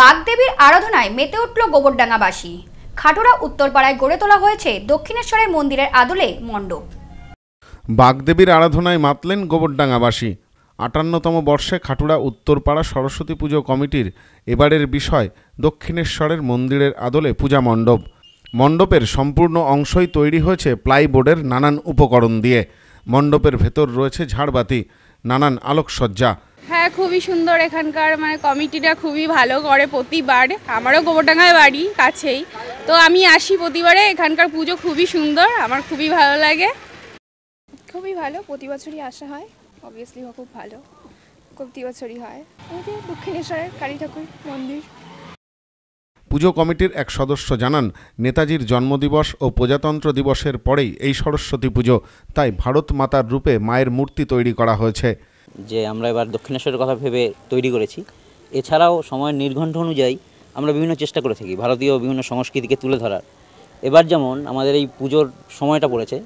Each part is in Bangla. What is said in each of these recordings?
বাগদেবীর আরাধনায় মেতে উঠল গোবরডাঙ্গাবাসী খাটুরা উত্তরপাড়ায় গড়ে তোলা হয়েছে দক্ষিণেশ্বরের মন্দিরের আদলে মণ্ডপ বাগদেবীর আরাধনায় মাতলেন গোবরডাঙ্গাবাসী আটান্নতম বর্ষে খাটুরা উত্তরপাড়া সরস্বতী পুজো কমিটির এবারের বিষয় দক্ষিণেশ্বরের মন্দিরের আদলে পূজা মণ্ডপ মণ্ডপের সম্পূর্ণ অংশই তৈরি হয়েছে প্লাইবোর্ডের নানান উপকরণ দিয়ে মণ্ডপের ভেতর রয়েছে ঝাড়বাতি নানান আলোকসজ্জা খুবই সুন্দর এখানকার মানে কমিটিটা খুবই ভালো করে প্রতিবার আমারও গোবরডাঙ্গায় বাড়ি কাছেই তো আমি আসি প্রতিবারে এখানকার পুজো খুবই সুন্দর আমার খুবই ভালো লাগে খুবই ভালো প্রতি বছরই আসা হয় অবভিয়াসলি খুব ভালো প্রতি বছরই হয় আমাদের দক্ষিণেশ্বরের কালী ঠাকুর মন্দির পুজো কমিটির এক সদস্য জানান নেতাজির জন্মদিবস ও প্রজাতন্ত্র দিবসের পরেই এই সরস্বতী পুজো তাই ভারত মাতার রূপে মায়ের মূর্তি তৈরি করা হয়েছে যে আমরা এবার দক্ষিণেশ্বরের কথা ভেবে তৈরি করেছি এছাড়াও সময়ের নির্ঘণ্ট অনুযায়ী আমরা বিভিন্ন চেষ্টা করে থাকি ভারতীয় বিভিন্ন সংস্কৃতিকে তুলে ধরার এবার যেমন আমাদের এই পুজোর সময়টা পড়েছে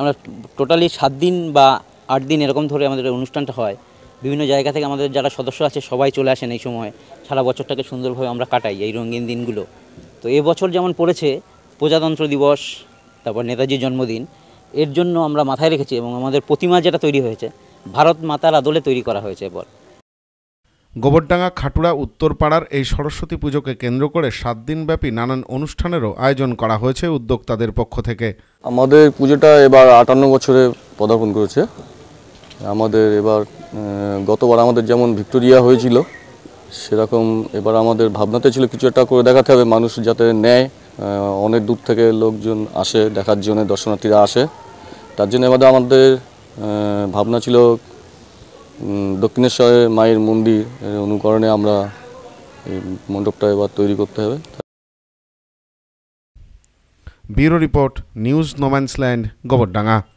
আমরা টোটালি সাত দিন বা আট দিন এরকম ধরে আমাদের অনুষ্ঠানটা হয় বিভিন্ন জায়গা থেকে আমাদের যারা সদস্য আছে সবাই চলে আসেন এই সময় সারা বছরটাকে সুন্দরভাবে আমরা কাটাই এই রঙিন দিনগুলো তো এবছর যেমন পড়েছে প্রজাতন্ত্র দিবস তারপর নেতাজির জন্মদিন এর জন্য আমরা মাথায় রেখেছি এবং আমাদের প্রতিমা যেটা তৈরি হয়েছে ভারত মাতার আদলে তৈরি করা হয়েছে বল গোবরডাঙ্গা খাটুড়া উত্তরপাড়ার এই সরস্বতী পুজোকে কেন্দ্র করে সাত দিনব্যাপী নানান অনুষ্ঠানেরও আয়োজন করা হয়েছে উদ্যোক্তাদের পক্ষ থেকে আমাদের পুজোটা এবার আটান্ন বছরে পদার্পণ করেছে আমাদের এবার গতবার আমাদের যেমন ভিক্টোরিয়া হয়েছিল সেরকম এবার আমাদের ভাবনাতে ছিল কিছু একটা করে দেখাতে হবে মানুষ যাতে নেয় অনেক দূর থেকে লোকজন আসে দেখার জন্য দর্শনার্থীরা আসে তার জন্য এবার আমাদের ভাবনা ছিল দক্ষিণেশ্বরের মায়ের মন্দির অনুকরণে আমরা এই মণ্ডপটা এবার তৈরি করতে হবে bureau report news no man's land Gobardanga